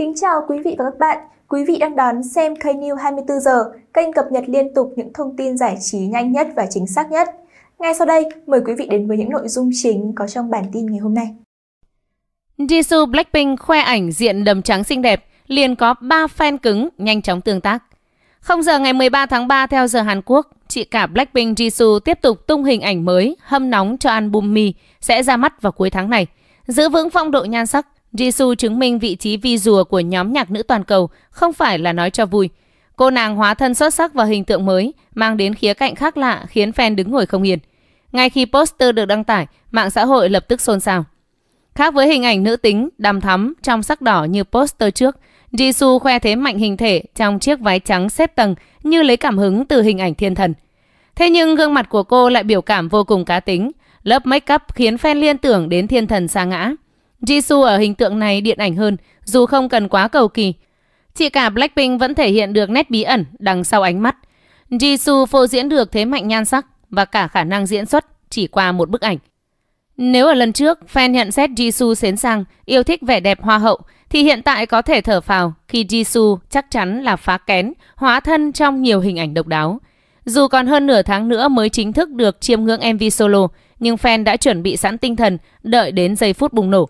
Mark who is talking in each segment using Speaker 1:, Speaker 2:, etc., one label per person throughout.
Speaker 1: Kính chào quý vị và các bạn. Quý vị đang đón xem KNews 24 giờ, kênh cập nhật liên tục những thông tin giải trí nhanh nhất và chính xác nhất. Ngay sau đây, mời quý vị đến với những nội dung
Speaker 2: chính có trong bản tin ngày hôm nay. Jisoo Blackpink khoe ảnh diện đầm trắng xinh đẹp, liền có 3 fan cứng nhanh chóng tương tác. Không giờ ngày 13 tháng 3 theo giờ Hàn Quốc, chị cả Blackpink Jisoo tiếp tục tung hình ảnh mới hâm nóng cho album Mi sẽ ra mắt vào cuối tháng này. Giữ vững phong độ nhan sắc, Jisoo chứng minh vị trí vi rùa của nhóm nhạc nữ toàn cầu không phải là nói cho vui. Cô nàng hóa thân xuất sắc vào hình tượng mới, mang đến khía cạnh khác lạ khiến fan đứng ngồi không yên. Ngay khi poster được đăng tải, mạng xã hội lập tức xôn xao. Khác với hình ảnh nữ tính, đằm thắm, trong sắc đỏ như poster trước, Jisoo khoe thế mạnh hình thể trong chiếc váy trắng xếp tầng như lấy cảm hứng từ hình ảnh thiên thần. Thế nhưng gương mặt của cô lại biểu cảm vô cùng cá tính, lớp make up khiến fan liên tưởng đến thiên thần xa ngã. Jisoo ở hình tượng này điện ảnh hơn, dù không cần quá cầu kỳ. chị cả Blackpink vẫn thể hiện được nét bí ẩn đằng sau ánh mắt. Jisoo phô diễn được thế mạnh nhan sắc và cả khả năng diễn xuất chỉ qua một bức ảnh. Nếu ở lần trước, fan nhận xét Jisoo xến sang, yêu thích vẻ đẹp hoa hậu, thì hiện tại có thể thở phào khi Jisoo chắc chắn là phá kén, hóa thân trong nhiều hình ảnh độc đáo. Dù còn hơn nửa tháng nữa mới chính thức được chiêm ngưỡng MV solo, nhưng fan đã chuẩn bị sẵn tinh thần, đợi đến giây phút bùng nổ.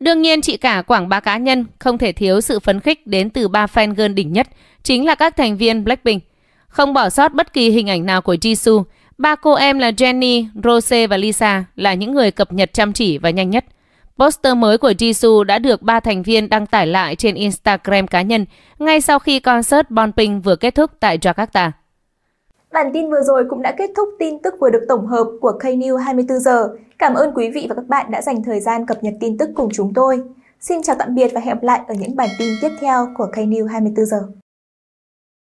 Speaker 2: Đương nhiên chị cả quảng bá cá nhân không thể thiếu sự phấn khích đến từ ba fan girl đỉnh nhất, chính là các thành viên Blackpink. Không bỏ sót bất kỳ hình ảnh nào của Jisoo, ba cô em là Jennie, Rose và Lisa là những người cập nhật chăm chỉ và nhanh nhất. Poster mới của Jisoo đã được ba thành viên đăng tải lại trên Instagram cá nhân ngay sau khi concert Bonping vừa kết thúc tại Jakarta.
Speaker 1: Bản tin vừa rồi cũng đã kết thúc tin tức vừa được tổng hợp của KNews 24 giờ. Cảm ơn quý vị và các bạn đã dành thời gian cập nhật tin tức cùng chúng tôi. Xin chào tạm biệt và hẹn gặp lại ở những bản tin tiếp theo của KNews 24 giờ.